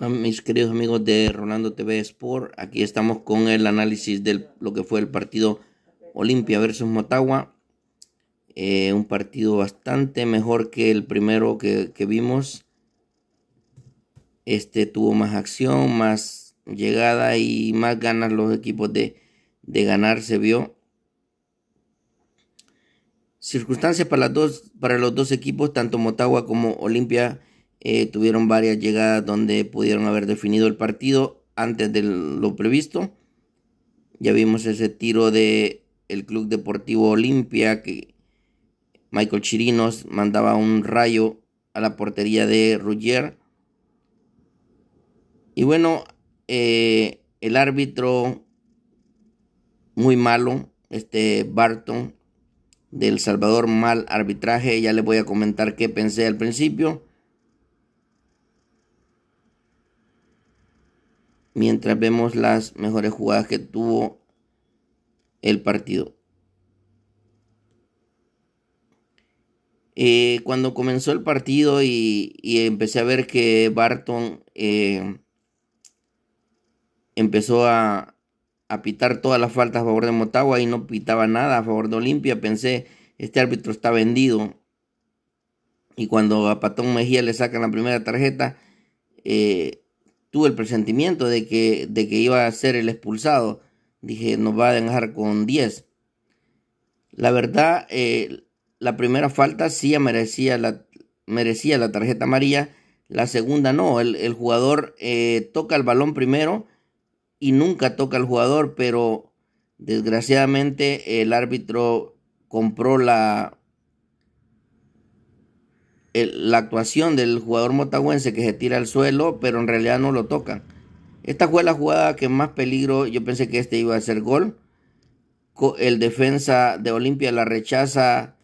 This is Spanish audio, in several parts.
Ah, mis queridos amigos de Rolando TV Sport, aquí estamos con el análisis de lo que fue el partido Olimpia versus Motagua. Eh, un partido bastante mejor que el primero que, que vimos. Este tuvo más acción, más llegada y más ganas los equipos de, de ganar se vio. Circunstancias para, dos, para los dos equipos, tanto Motagua como Olimpia eh, tuvieron varias llegadas donde pudieron haber definido el partido antes de lo previsto. Ya vimos ese tiro de el Club Deportivo Olimpia que Michael Chirinos mandaba un rayo a la portería de Rugger. Y bueno, eh, el árbitro muy malo, este Barton, del Salvador, mal arbitraje. Ya les voy a comentar qué pensé al principio. Mientras vemos las mejores jugadas que tuvo el partido. Eh, cuando comenzó el partido y, empecé a ver que Barton eh, empezó a, a pitar todas las faltas a favor de Motagua y no pitaba nada a favor de Olimpia. Pensé, este árbitro está vendido. Y cuando a Patón Mejía le sacan la primera tarjeta, eh, tuve el presentimiento de que, de que iba a ser el expulsado. Dije, nos va a dejar con 10. La verdad, eh, la primera falta sí merecía la, merecía la tarjeta amarilla, la segunda no. El, jugador eh, toca el balón primero y nunca toca al jugador, pero desgraciadamente el árbitro compró la, la actuación del jugador motagüense que se tira al suelo, pero en realidad no lo tocan. Esta fue la jugada que más peligro, yo pensé que este iba a ser gol. El defensa de Olimpia la rechaza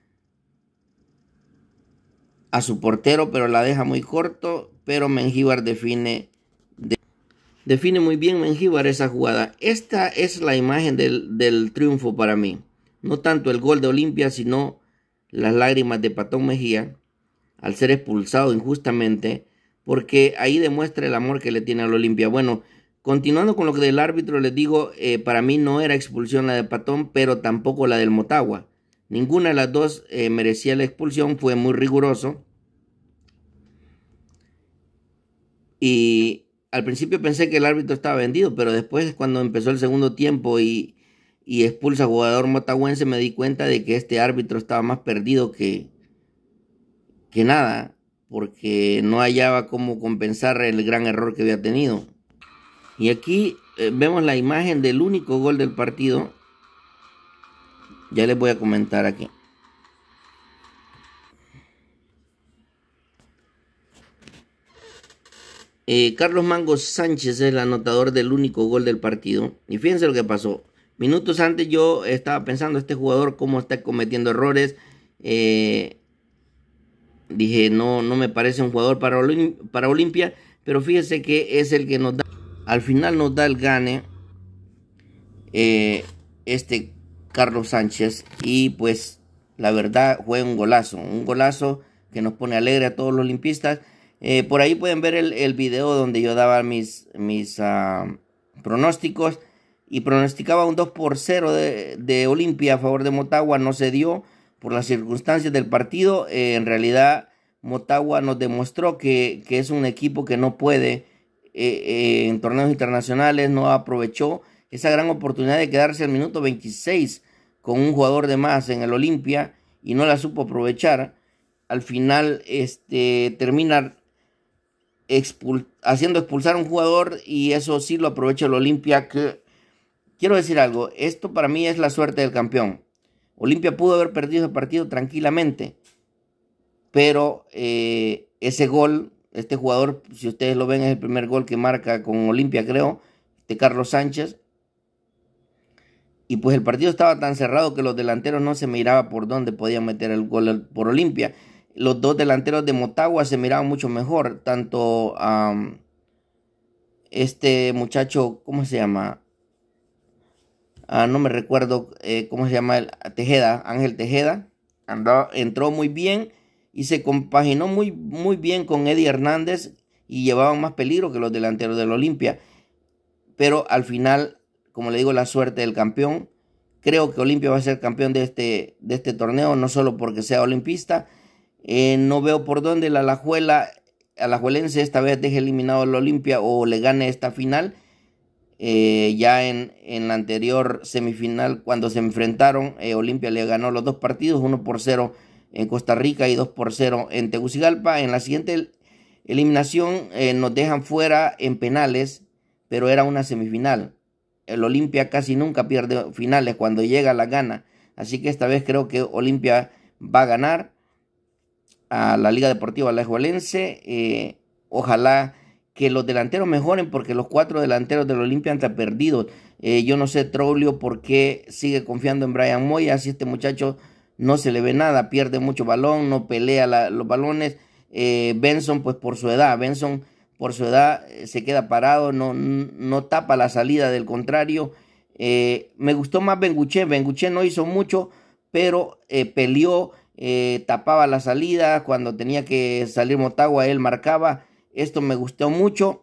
a su portero, pero la deja muy corto, pero Mengíbar define define muy bien Mengíbar esa jugada. Esta es la imagen del, triunfo para mí. No tanto el gol de Olimpia, sino las lágrimas de Patón Mejía al ser expulsado injustamente, porque ahí demuestra el amor que le tiene al Olimpia. Bueno, continuando con lo que del árbitro les digo, eh, para mí no era expulsión la de Patón, pero tampoco la del Motagua. Ninguna de las dos eh, merecía la expulsión, fue muy riguroso. Y al principio pensé que el árbitro estaba vendido, pero después cuando empezó el segundo tiempo y, y expulsa al jugador motahuense, me di cuenta de que este árbitro estaba más perdido que, que nada, porque no hallaba cómo compensar el gran error que había tenido. Y aquí eh, vemos la imagen del único gol del partido. Ya les voy a comentar aquí. Eh, Carlos Mango Sánchez es el anotador del único gol del partido. Y fíjense lo que pasó. Minutos antes yo estaba pensando, este jugador cómo está cometiendo errores. Eh, dije, no, no me parece un jugador para, para Olimpia. Pero fíjense que es el que nos da... Al final nos da el gane. Eh, este Carlos Sánchez. Y pues la verdad fue un golazo. Un golazo que nos pone alegre a todos los olimpistas. Eh, por ahí pueden ver el, video donde yo daba mis, mis ah, pronósticos y pronosticaba un 2 por 0 de, Olimpia a favor de Motagua. No se dio por las circunstancias del partido. Eh, en realidad, Motagua nos demostró que, es un equipo que no puede eh, en torneos internacionales, no aprovechó esa gran oportunidad de quedarse al minuto 26 con un jugador de más en el Olimpia y no la supo aprovechar. Al final este, terminar haciendo expulsar a un jugador y eso sí lo aprovecha el Olimpia que... Quiero decir algo, esto para mí es la suerte del campeón. Olimpia pudo haber perdido ese partido tranquilamente, pero eh, ese gol, este jugador, si ustedes lo ven, es el primer gol que marca con Olimpia, creo, de Carlos Sánchez. Y pues el partido estaba tan cerrado que los delanteros no se miraba por dónde podían meter el gol por Olimpia los dos delanteros de Motagua se miraban mucho mejor. Tanto este muchacho, ¿cómo se llama? Ah, no me recuerdo eh, cómo se llama el Tejeda, Ángel Tejeda. entró muy bien y se compaginó muy, muy bien con Eddie Hernández y llevaban más peligro que los delanteros del Olimpia. Pero al final, como le digo, la suerte del campeón. Creo que Olimpia va a ser campeón de este, de este torneo, no solo porque sea olimpista, eh, no veo por dónde la Alajuela, Alajuelense esta vez deje eliminado al Olimpia o le gane esta final. Eh, ya en, la anterior semifinal, cuando se enfrentaron, eh, Olimpia le ganó los dos partidos, uno por 0 en Costa Rica y 2 por 0 en Tegucigalpa. En la siguiente eliminación nos dejan fuera en penales, pero era una semifinal. El Olimpia casi nunca pierde finales cuando llega la gana. Así que esta vez creo que Olimpia va a ganar a la Liga Deportiva La Eh, ojalá que los delanteros mejoren porque los cuatro delanteros del Olimpia han perdido eh, yo no sé, Trolio por qué sigue confiando en Brian Moya. Si este muchacho no se le ve nada, pierde mucho balón, no pelea los balones. Eh, Benson, pues por su edad, Benson por su edad eh, se queda parado, no, no tapa la salida del contrario. me gustó más Benguche, Benguche no hizo mucho, pero peleó, eh, tapaba la salida, cuando tenía que salir Motagua él marcaba, esto me gustó mucho.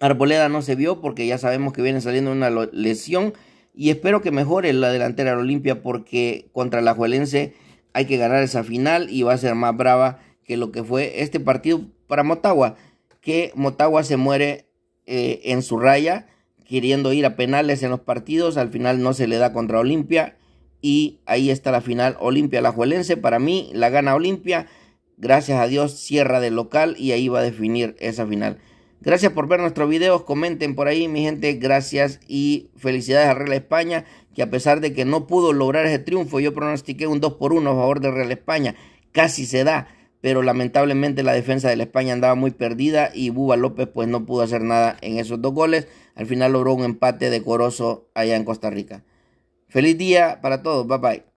Arboleda no se vio porque ya sabemos que viene saliendo una lesión y espero que mejore la delantera de Olimpia porque contra la Juelense hay que ganar esa final y va a ser más brava que lo que fue este partido para Motagua, que Motagua se muere eh, en su raya queriendo ir a penales en los partidos, al final no se le da contra Olimpia y ahí está la final Olimpia lajuelense Para mí la gana Olimpia. Gracias a Dios cierra del local y ahí va a definir esa final. Gracias por ver nuestros videos, comenten por ahí mi gente, gracias y felicidades a Real España, que a pesar de que no pudo lograr ese triunfo, yo pronostiqué un 2 por 1 a favor de Real España, casi se da, pero lamentablemente la defensa de la España andaba muy perdida y Buba López pues no pudo hacer nada en esos dos goles, al final logró un empate decoroso allá en Costa Rica. Feliz día para todos. Bye bye.